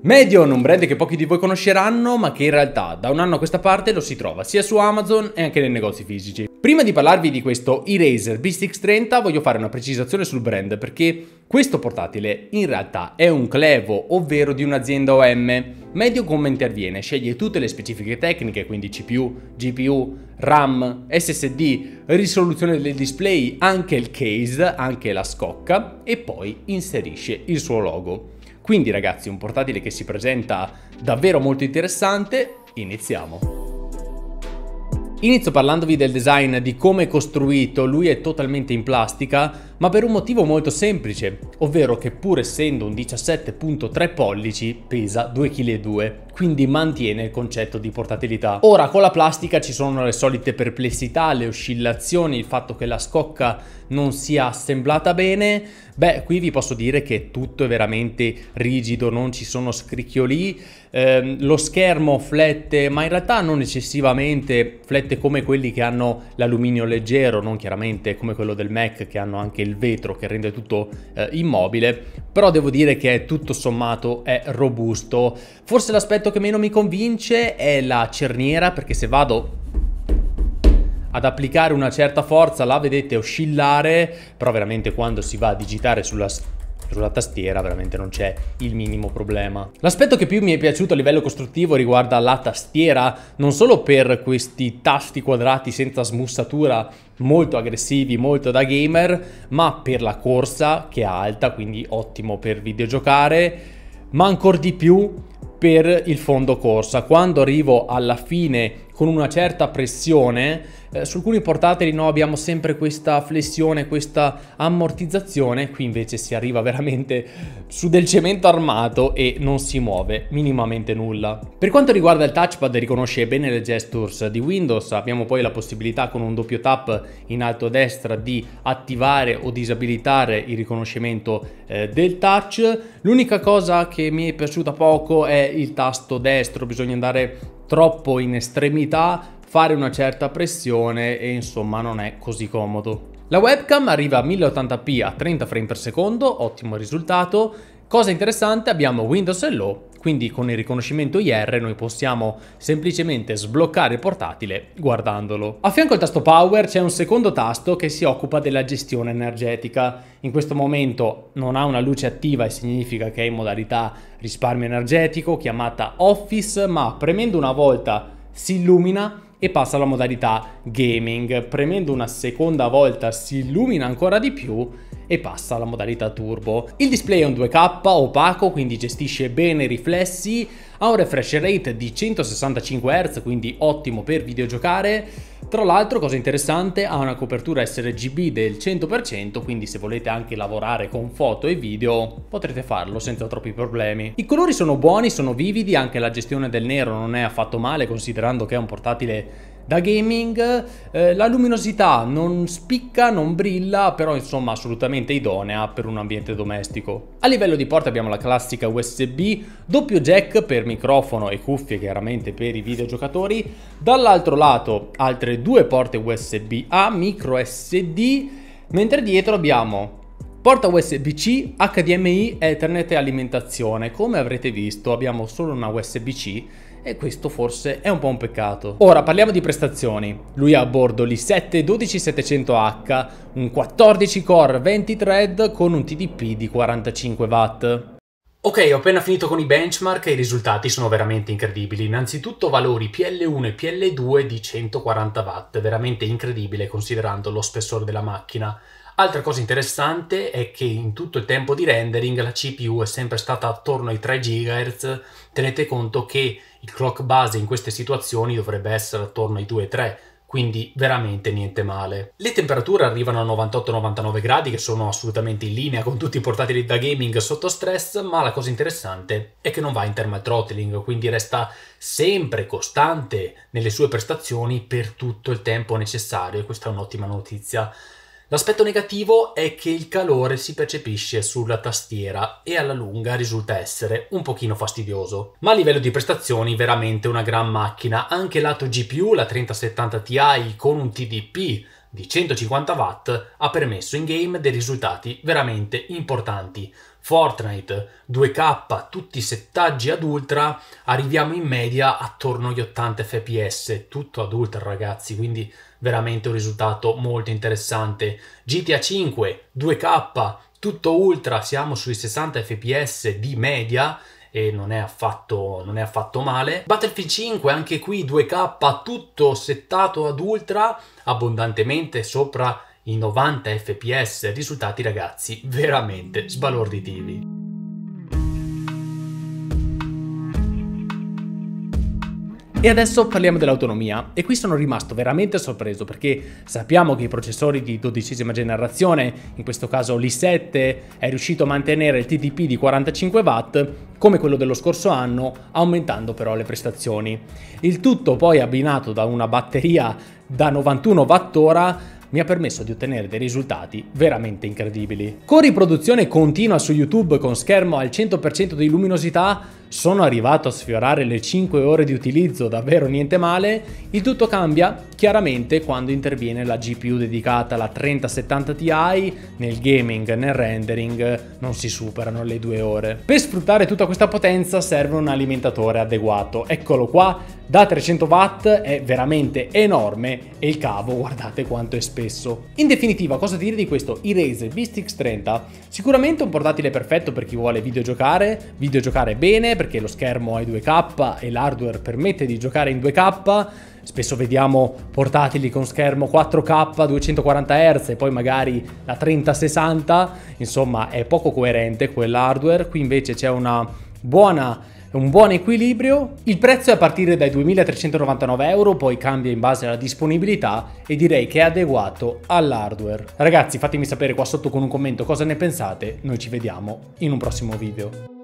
Medion, un brand che pochi di voi conosceranno, ma che in realtà da un anno a questa parte lo si trova sia su Amazon e anche nei negozi fisici. Prima di parlarvi di questo Eraser B630 voglio fare una precisazione sul brand perché questo portatile in realtà è un clevo, ovvero di un'azienda OM. Mediocom interviene, sceglie tutte le specifiche tecniche, quindi CPU, GPU, RAM, SSD, risoluzione del display, anche il case, anche la scocca e poi inserisce il suo logo. Quindi ragazzi, un portatile che si presenta davvero molto interessante, iniziamo. Inizio parlandovi del design, di come è costruito, lui è totalmente in plastica, ma per un motivo molto semplice, ovvero che pur essendo un 17.3 pollici pesa 2,2 kg, quindi mantiene il concetto di portatilità. Ora con la plastica ci sono le solite perplessità, le oscillazioni, il fatto che la scocca non sia assemblata bene, beh qui vi posso dire che tutto è veramente rigido, non ci sono scricchioli, eh, lo schermo flette, ma in realtà non eccessivamente flette come quelli che hanno l'alluminio leggero, non chiaramente come quello del Mac che hanno anche il il vetro che rende tutto eh, immobile, però devo dire che è tutto sommato è robusto. Forse l'aspetto che meno mi convince è la cerniera, perché se vado ad applicare una certa forza la vedete oscillare, però veramente quando si va a digitare sulla sulla tastiera veramente non c'è il minimo problema. L'aspetto che più mi è piaciuto a livello costruttivo riguarda la tastiera, non solo per questi tasti quadrati senza smussatura molto aggressivi, molto da gamer, ma per la corsa che è alta, quindi ottimo per videogiocare, ma ancora di più per il fondo corsa. Quando arrivo alla fine con una certa pressione, eh, su alcuni portatili no, abbiamo sempre questa flessione, questa ammortizzazione, qui invece si arriva veramente su del cemento armato e non si muove minimamente nulla. Per quanto riguarda il touchpad riconosce bene le gestures di Windows, abbiamo poi la possibilità con un doppio tap in alto a destra di attivare o disabilitare il riconoscimento eh, del touch. L'unica cosa che mi è piaciuta poco è il tasto destro, bisogna andare troppo in estremità, fare una certa pressione e insomma non è così comodo. La webcam arriva a 1080p a 30 frame per secondo, ottimo risultato. Cosa interessante, abbiamo Windows Low quindi con il riconoscimento IR noi possiamo semplicemente sbloccare il portatile guardandolo. A fianco al tasto Power c'è un secondo tasto che si occupa della gestione energetica. In questo momento non ha una luce attiva e significa che è in modalità risparmio energetico, chiamata Office, ma premendo una volta si illumina e passa alla modalità gaming. Premendo una seconda volta si illumina ancora di più e passa alla modalità turbo. Il display è un 2K opaco, quindi gestisce bene i riflessi, ha un refresh rate di 165 Hz, quindi ottimo per videogiocare. Tra l'altro, cosa interessante, ha una copertura sRGB del 100%, quindi se volete anche lavorare con foto e video potrete farlo senza troppi problemi. I colori sono buoni, sono vividi, anche la gestione del nero non è affatto male considerando che è un portatile da gaming eh, la luminosità non spicca, non brilla, però insomma assolutamente idonea per un ambiente domestico. A livello di porta abbiamo la classica USB, doppio jack per microfono e cuffie chiaramente per i videogiocatori, dall'altro lato altre due porte USB A, micro SD, mentre dietro abbiamo Porta USB-C, HDMI, Ethernet e alimentazione. Come avrete visto abbiamo solo una USB-C e questo forse è un po' un peccato. Ora parliamo di prestazioni. Lui ha a bordo l'i7 12700H, un 14 core 20 thread con un TDP di 45 watt. Ok, ho appena finito con i benchmark e i risultati sono veramente incredibili. Innanzitutto valori PL1 e PL2 di 140 watt, veramente incredibile considerando lo spessore della macchina. Altra cosa interessante è che in tutto il tempo di rendering la CPU è sempre stata attorno ai 3 GHz, tenete conto che il clock base in queste situazioni dovrebbe essere attorno ai 2-3, quindi veramente niente male. Le temperature arrivano a 98-99 gradi che sono assolutamente in linea con tutti i portatili da gaming sotto stress, ma la cosa interessante è che non va in thermal throttling, quindi resta sempre costante nelle sue prestazioni per tutto il tempo necessario e questa è un'ottima notizia. L'aspetto negativo è che il calore si percepisce sulla tastiera e alla lunga risulta essere un pochino fastidioso. Ma a livello di prestazioni veramente una gran macchina, anche lato GPU la 3070 Ti con un TDP di 150 W ha permesso in game dei risultati veramente importanti, Fortnite, 2K, tutti settaggi ad ultra, arriviamo in media attorno agli 80 fps, tutto ad ultra ragazzi, quindi veramente un risultato molto interessante. GTA 5, 2K, tutto ultra, siamo sui 60 fps di media e non è, affatto, non è affatto male. Battlefield 5, anche qui 2K, tutto settato ad ultra, abbondantemente sopra i 90 fps, risultati ragazzi veramente sbalorditivi. E adesso parliamo dell'autonomia e qui sono rimasto veramente sorpreso perché sappiamo che i processori di dodicesima generazione, in questo caso l'i7, è riuscito a mantenere il TDP di 45 watt come quello dello scorso anno, aumentando però le prestazioni. Il tutto poi abbinato da una batteria da 91 watt-ora mi ha permesso di ottenere dei risultati veramente incredibili. Con riproduzione continua su YouTube con schermo al 100% di luminosità sono arrivato a sfiorare le 5 ore di utilizzo, davvero niente male, il tutto cambia chiaramente quando interviene la GPU dedicata alla 3070 Ti, nel gaming nel rendering non si superano le 2 ore. Per sfruttare tutta questa potenza serve un alimentatore adeguato, eccolo qua, da 300 watt è veramente enorme e il cavo guardate quanto è spesso. In definitiva cosa dire di questo Eraser B-Stix 30? Sicuramente un portatile perfetto per chi vuole videogiocare, videogiocare bene, perché lo schermo è 2K e l'hardware permette di giocare in 2K. Spesso vediamo portatili con schermo 4K 240 Hz e poi magari la 3060, insomma è poco coerente quell'hardware, qui invece c'è buona, un buon equilibrio, il prezzo è a partire dai 2.399 euro, poi cambia in base alla disponibilità e direi che è adeguato all'hardware. Ragazzi fatemi sapere qua sotto con un commento cosa ne pensate, noi ci vediamo in un prossimo video.